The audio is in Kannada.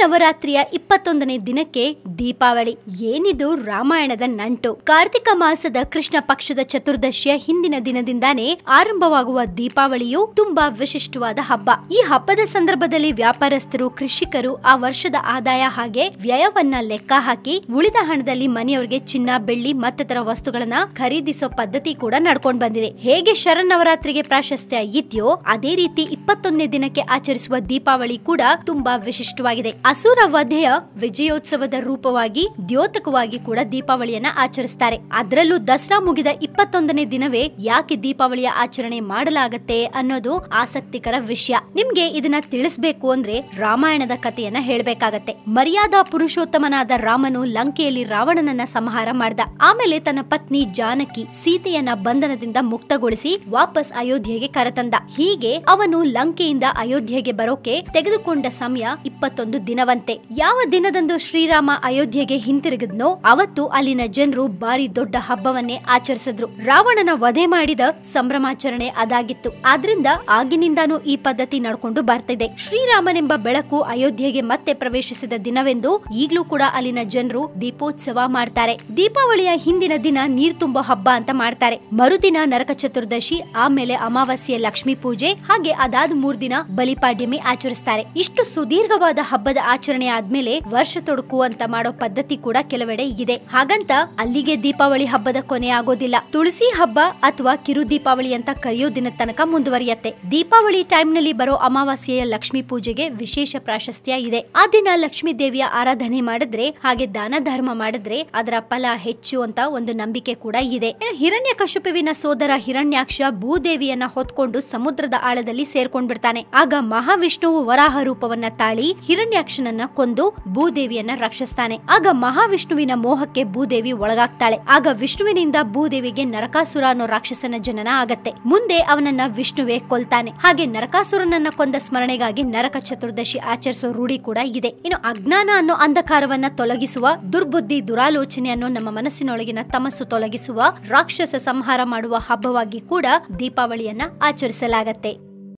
ನವರಾತ್ರಿಯ ಇಪ್ಪತ್ತೊಂದನೇ ದಿನಕ್ಕೆ ದೀಪಾವಳಿ ಏನಿದು ರಾಮಾಯಣದ ನಂಟು ಕಾರ್ತಿಕ ಮಾಸದ ಕೃಷ್ಣ ಪಕ್ಷದ ಚತುರ್ದಶಿಯ ಹಿಂದಿನ ದಿನದಿಂದಾನೇ ಆರಂಭವಾಗುವ ದೀಪಾವಳಿಯು ತುಂಬಾ ವಿಶಿಷ್ಟವಾದ ಹಬ್ಬ ಈ ಹಬ್ಬದ ಸಂದರ್ಭದಲ್ಲಿ ವ್ಯಾಪಾರಸ್ಥರು ಕೃಷಿಕರು ಆ ವರ್ಷದ ಆದಾಯ ಹಾಗೆ ವ್ಯಯವನ್ನ ಲೆಕ್ಕ ಹಾಕಿ ಉಳಿದ ಹಣದಲ್ಲಿ ಮನೆಯವರಿಗೆ ಚಿನ್ನ ಬೆಳ್ಳಿ ಮತ್ತಿತರ ವಸ್ತುಗಳನ್ನ ಖರೀದಿಸೋ ಪದ್ಧತಿ ಕೂಡ ನಡ್ಕೊಂಡು ಬಂದಿದೆ ಹೇಗೆ ಶರನ್ನವರಾತ್ರಿಗೆ ಪ್ರಾಶಸ್ತ್ಯ ಇದೆಯೋ ಅದೇ ರೀತಿ ಇಪ್ಪತ್ತೊಂದನೇ ದಿನಕ್ಕೆ ಆಚರಿಸುವ ದೀಪಾವಳಿ ಕೂಡ ತುಂಬಾ ವಿಶಿಷ್ಟ ಆಚರಣೆವಾಗಿದೆ ಅಸುರ ವಧೆಯ ವಿಜಯೋತ್ಸವದ ರೂಪವಾಗಿ ದ್ಯೋತಕವಾಗಿ ಕೂಡ ದೀಪಾವಳಿಯನ್ನ ಆಚರಿಸ್ತಾರೆ ಅದರಲ್ಲೂ ದಸರಾ ಮುಗಿದ ಇಪ್ಪತ್ತೊಂದನೇ ದಿನವೇ ಯಾಕೆ ದೀಪಾವಳಿಯ ಆಚರಣೆ ಮಾಡಲಾಗತ್ತೆ ಅನ್ನೋದು ಆಸಕ್ತಿಕರ ವಿಷಯ ನಿಮ್ಗೆ ಇದನ್ನ ತಿಳಿಸ್ಬೇಕು ಅಂದ್ರೆ ರಾಮಾಯಣದ ಕಥೆಯನ್ನ ಹೇಳ್ಬೇಕಾಗತ್ತೆ ಮರ್ಯಾದಾ ಪುರುಷೋತ್ತಮನಾದ ರಾಮನು ಲಂಕೆಯಲ್ಲಿ ರಾವಣನನ್ನ ಸಂಹಾರ ಮಾಡ್ದ ಆಮೇಲೆ ತನ್ನ ಪತ್ನಿ ಜಾನಕಿ ಸೀತೆಯನ್ನ ಬಂಧನದಿಂದ ಮುಕ್ತಗೊಳಿಸಿ ವಾಪಸ್ ಅಯೋಧ್ಯೆಗೆ ಕರೆತಂದ ಹೀಗೆ ಅವನು ಲಂಕೆಯಿಂದ ಅಯೋಧ್ಯೆಗೆ ಬರೋಕೆ ತೆಗೆದುಕೊಂಡ ಸಮಯ ಇಪ್ಪತ್ತು ಒಂದು ದಿನವಂತೆ ಯಾವ ದಿನದಂದು ಶ್ರೀರಾಮ ಅಯೋಧ್ಯೆಗೆ ಹಿಂತಿರುಗಿದ್ನೋ ಅವತ್ತು ಅಲ್ಲಿನ ಜನರು ಭಾರಿ ದೊಡ್ಡ ಹಬ್ಬವನ್ನೇ ಆಚರಿಸಿದ್ರು ರಾವಣನ ವಧೆ ಮಾಡಿದ ಸಂಭ್ರಮಾಚರಣೆ ಅದಾಗಿತ್ತು ಆದ್ರಿಂದ ಆಗಿನಿಂದಾನೂ ಈ ಪದ್ಧತಿ ನಡ್ಕೊಂಡು ಬರ್ತಿದೆ ಶ್ರೀರಾಮನೆಂಬ ಬೆಳಕು ಅಯೋಧ್ಯೆಗೆ ಮತ್ತೆ ಪ್ರವೇಶಿಸಿದ ದಿನವೆಂದು ಈಗಲೂ ಕೂಡ ಅಲ್ಲಿನ ಜನರು ದೀಪೋತ್ಸವ ಮಾಡ್ತಾರೆ ದೀಪಾವಳಿಯ ಹಿಂದಿನ ದಿನ ನೀರ್ ತುಂಬೋ ಹಬ್ಬ ಅಂತ ಮಾಡ್ತಾರೆ ಮರುದಿನ ನರಕ ಚತುರ್ದಶಿ ಆಮೇಲೆ ಅಮಾವಾಸ್ಯೆ ಲಕ್ಷ್ಮೀ ಪೂಜೆ ಹಾಗೆ ಅದಾದ ಮೂರ್ ದಿನ ಬಲಿಪಾಡ್ಯಮಿ ಆಚರಿಸ್ತಾರೆ ಇಷ್ಟು ಸುದೀರ್ಘವಾದ ಹಬ್ಬದ ಆಚರಣೆ ಆದ್ಮೇಲೆ ವರ್ಷ ತೊಡಕು ಅಂತ ಮಾಡೋ ಪದ್ಧತಿ ಕೂಡ ಕೆಲವೆಡೆ ಇದೆ ಹಾಗಂತ ಅಲ್ಲಿಗೆ ದೀಪಾವಳಿ ಹಬ್ಬದ ಕೊನೆ ಆಗೋದಿಲ್ಲ ತುಳಸಿ ಹಬ್ಬ ಅಥವಾ ಕಿರು ದೀಪಾವಳಿ ಅಂತ ಕರೆಯೋ ದಿನ ತನಕ ಮುಂದುವರಿಯತ್ತೆ ದೀಪಾವಳಿ ಟೈಮ್ ನಲ್ಲಿ ಬರೋ ಅಮಾವಾಸ್ಯೆಯ ಲಕ್ಷ್ಮಿ ಪೂಜೆಗೆ ವಿಶೇಷ ಪ್ರಾಶಸ್ತ್ಯ ಇದೆ ಆ ದಿನ ಲಕ್ಷ್ಮೀ ದೇವಿಯ ಆರಾಧನೆ ಮಾಡಿದ್ರೆ ಹಾಗೆ ದಾನ ಧರ್ಮ ಮಾಡಿದ್ರೆ ಅದರ ಫಲ ಹೆಚ್ಚು ಅಂತ ಒಂದು ನಂಬಿಕೆ ಕೂಡ ಇದೆ ಹಿರಣ್ಯ ಕಶುಪುವಿನ ಸೋದರ ಹಿರಣ್ಯಾಕ್ಷ ಭೂದೇವಿಯನ್ನ ಹೊತ್ಕೊಂಡು ಸಮುದ್ರದ ಆಳದಲ್ಲಿ ಸೇರ್ಕೊಂಡ್ಬಿಡ್ತಾನೆ ಆಗ ಮಹಾವಿಷ್ಣುವು ವರಾಹ ರೂಪವನ್ನ ತಾಳಿ ಹಿರಣ್ಯಾಕ್ಷನನ್ನ ಕೊಂದು ಭೂದೇವಿಯನ್ನ ರಕ್ಷಿಸ್ತಾನೆ ಆಗ ಮಹಾವಿಷ್ಣುವಿನ ಮೋಹಕ್ಕೆ ಭೂದೇವಿ ಒಳಗಾಗ್ತಾಳೆ ಆಗ ವಿಷ್ಣುವಿನಿಂದ ಭೂದೇವಿಗೆ ನರಕಾಸುರ ಅನ್ನೋ ರಾಕ್ಷಸನ ಜನನ ಆಗತ್ತೆ ಮುಂದೆ ಅವನನ್ನ ವಿಷ್ಣುವೇ ಕೊಲ್ತಾನೆ ಹಾಗೆ ನರಕಾಸುರನನ್ನ ಕೊಂದ ಸ್ಮರಣೆಗಾಗಿ ನರಕ ಚತುರ್ದಶಿ ಆಚರಿಸೋ ರೂಢಿ ಕೂಡ ಇದೆ ಇನ್ನು ಅಜ್ಞಾನ ಅನ್ನೋ ಅಂಧಕಾರವನ್ನ ತೊಲಗಿಸುವ ದುರ್ಬುದ್ಧಿ ದುರಾಲೋಚನೆ ಅನ್ನೋ ನಮ್ಮ ಮನಸ್ಸಿನೊಳಗಿನ ತಮಸ್ಸು ತೊಲಗಿಸುವ ರಾಕ್ಷಸ ಸಂಹಾರ ಮಾಡುವ ಹಬ್ಬವಾಗಿ ಕೂಡ ದೀಪಾವಳಿಯನ್ನ ಆಚರಿಸಲಾಗತ್ತೆ